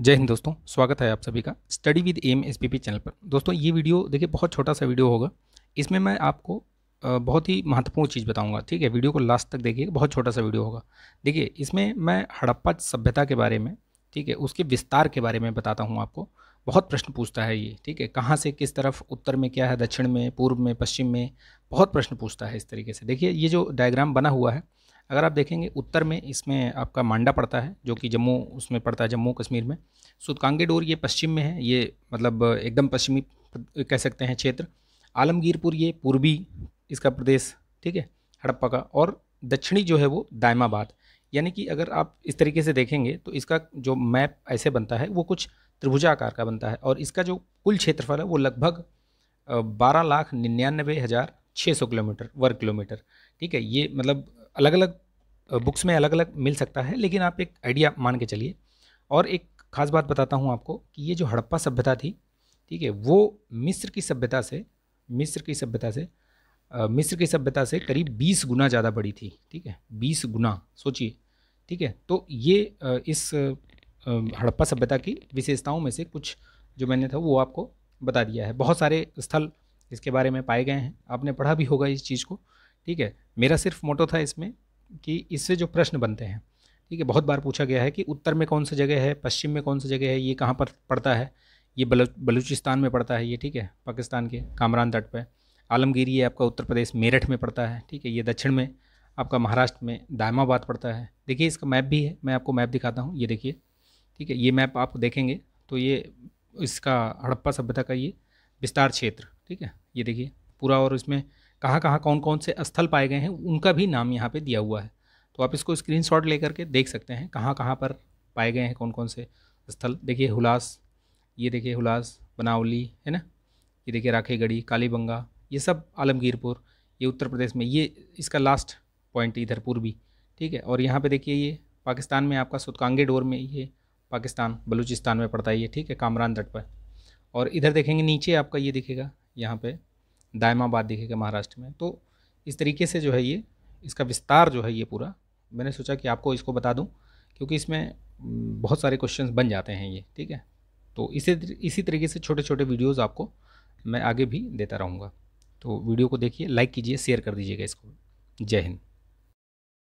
जय हिंद दोस्तों स्वागत है आप सभी का study with M S P channel पर दोस्तों ये वीडियो देखिए बहुत छोटा सा वीडियो होगा इसमें मैं आपको बहुत ही महत्वपूर्ण चीज़ बताऊंगा ठीक है वीडियो को लास्ट तक देखिए बहुत छोटा सा वीडियो होगा देखिए इसमें मैं हड़प्पा सभ्यता के बारे में ठीक है उसके विस्तार के बारे में बताता हूँ आपको बहुत प्रश्न पूछता है ये ठीक है कहाँ से किस तरफ उत्तर में क्या है दक्षिण में पूर्व में पश्चिम में बहुत प्रश्न पूछता है इस तरीके से देखिए ये जो डायग्राम बना हुआ है अगर आप देखेंगे उत्तर में इसमें आपका मांडा पड़ता है जो कि जम्मू उसमें पड़ता है जम्मू कश्मीर में सुतकांगे डोर ये पश्चिम में है ये मतलब एकदम पश्चिमी कह सकते हैं क्षेत्र आलमगीरपुर ये पूर्वी इसका प्रदेश ठीक है हड़प्पा का और दक्षिणी जो है वो दायमाबाद यानी कि अगर आप इस तरीके से देखेंगे तो इसका जो मैप ऐसे बनता है वो कुछ त्रिभुजाकार का बनता है और इसका जो कुल क्षेत्रफल है वो लगभग बारह लाख निन्यानवे हज़ार छः सौ किलोमीटर वर्ग किलोमीटर ठीक है ये मतलब अलग अलग बुक्स में अलग अलग मिल सकता है लेकिन आप एक आइडिया मान के चलिए और एक खास बात बताता हूँ आपको कि ये जो हड़प्पा सभ्यता थी ठीक है वो मिस्र की सभ्यता से मिस्र की सभ्यता से मिस्र की सभ्यता से करीब 20 गुना ज़्यादा बड़ी थी ठीक है 20 गुना सोचिए ठीक है तो ये इस हड़प्पा सभ्यता की विशेषताओं में से कुछ जो मैंने था वो आपको बता दिया है बहुत सारे स्थल इसके बारे में पाए गए हैं आपने पढ़ा भी होगा इस चीज़ को ठीक है मेरा सिर्फ मोटो था इसमें कि इससे जो प्रश्न बनते हैं ठीक है बहुत बार पूछा गया है कि उत्तर में कौन सा जगह है पश्चिम में कौन सी जगह है ये कहाँ पर पड़ता है ये बलूचिस्तान में पड़ता है ये ठीक है पाकिस्तान के कामरान तट पर आलमगीर ये आपका उत्तर प्रदेश मेरठ में पड़ता है ठीक है ये दक्षिण में आपका महाराष्ट्र में दायमाबाद पड़ता है देखिए इसका मैप भी है मैं आपको मैप दिखाता हूँ ये देखिए ठीक है ये मैप आप देखेंगे तो ये इसका हड़प्पा सभ्यता का ये विस्तार क्षेत्र ठीक है ये देखिए पूरा और इसमें कहाँ कहाँ कौन कौन से स्थल पाए गए हैं उनका भी नाम यहाँ पे दिया हुआ है तो आप इसको स्क्रीनशॉट लेकर के देख सकते हैं कहाँ कहाँ पर पाए गए हैं कौन कौन से स्थल देखिए हुलास ये देखिए हुलास बनावली है ना ये देखिए राखेगढ़ी कालीबंगा ये सब आलमगीरपुर ये उत्तर प्रदेश में ये इसका लास्ट पॉइंट इधर पूर्वी ठीक है और यहाँ पे देखिए ये पाकिस्तान में आपका सुतकांगे डोर में ये पाकिस्तान बलूचिस्तान में पड़ता है ये ठीक है कामरान तट पर और इधर देखेंगे नीचे आपका ये दिखेगा यहाँ पे दायमाबाद देखेगा दिखेगा महाराष्ट्र में तो इस तरीके से जो है ये इसका विस्तार जो है ये पूरा मैंने सोचा कि आपको इसको बता दूं क्योंकि इसमें बहुत सारे क्वेश्चंस बन जाते हैं ये ठीक है तो इसी इसी तरीके से छोटे छोटे वीडियोज़ आपको मैं आगे भी देता रहूँगा तो वीडियो को देखिए लाइक कीजिए शेयर कर दीजिएगा इसको जय हिंद